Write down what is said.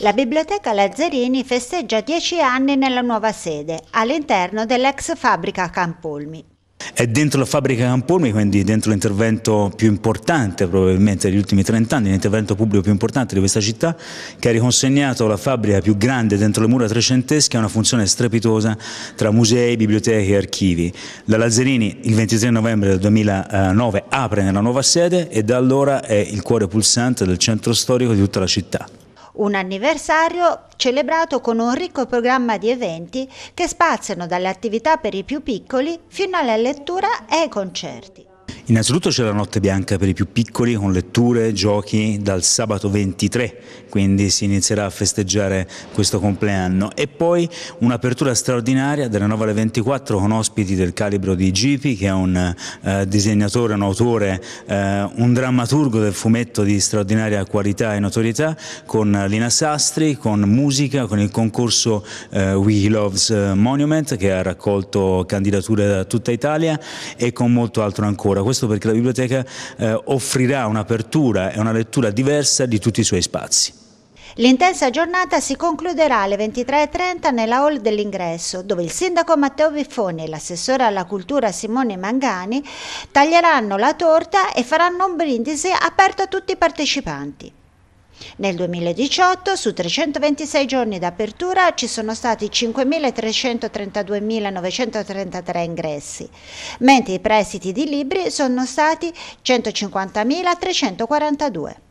La Biblioteca Lazzarini festeggia dieci anni nella nuova sede, all'interno dell'ex fabbrica Campolmi. È dentro la fabbrica Campolmi, quindi dentro l'intervento più importante probabilmente degli ultimi 30 anni, l'intervento pubblico più importante di questa città, che ha riconsegnato la fabbrica più grande dentro le mura trecentesche a una funzione strepitosa tra musei, biblioteche e archivi. La Lazzarini il 23 novembre del 2009 apre nella nuova sede e da allora è il cuore pulsante del centro storico di tutta la città un anniversario celebrato con un ricco programma di eventi che spaziano dalle attività per i più piccoli fino alla lettura e ai concerti. Innanzitutto c'è la notte bianca per i più piccoli con letture, giochi dal sabato 23, quindi si inizierà a festeggiare questo compleanno e poi un'apertura straordinaria dalle 9 alle 24 con ospiti del calibro di Gipi che è un eh, disegnatore, un autore, eh, un drammaturgo del fumetto di straordinaria qualità e notorietà con Lina Sastri, con musica, con il concorso eh, We Loves Monument che ha raccolto candidature da tutta Italia e con molto altro ancora questo perché la biblioteca eh, offrirà un'apertura e una lettura diversa di tutti i suoi spazi. L'intensa giornata si concluderà alle 23.30 nella hall dell'ingresso, dove il sindaco Matteo Biffoni e l'assessore alla cultura Simone Mangani taglieranno la torta e faranno un brindisi aperto a tutti i partecipanti. Nel 2018 su 326 giorni d'apertura ci sono stati 5.332.933 ingressi, mentre i prestiti di libri sono stati 150.342.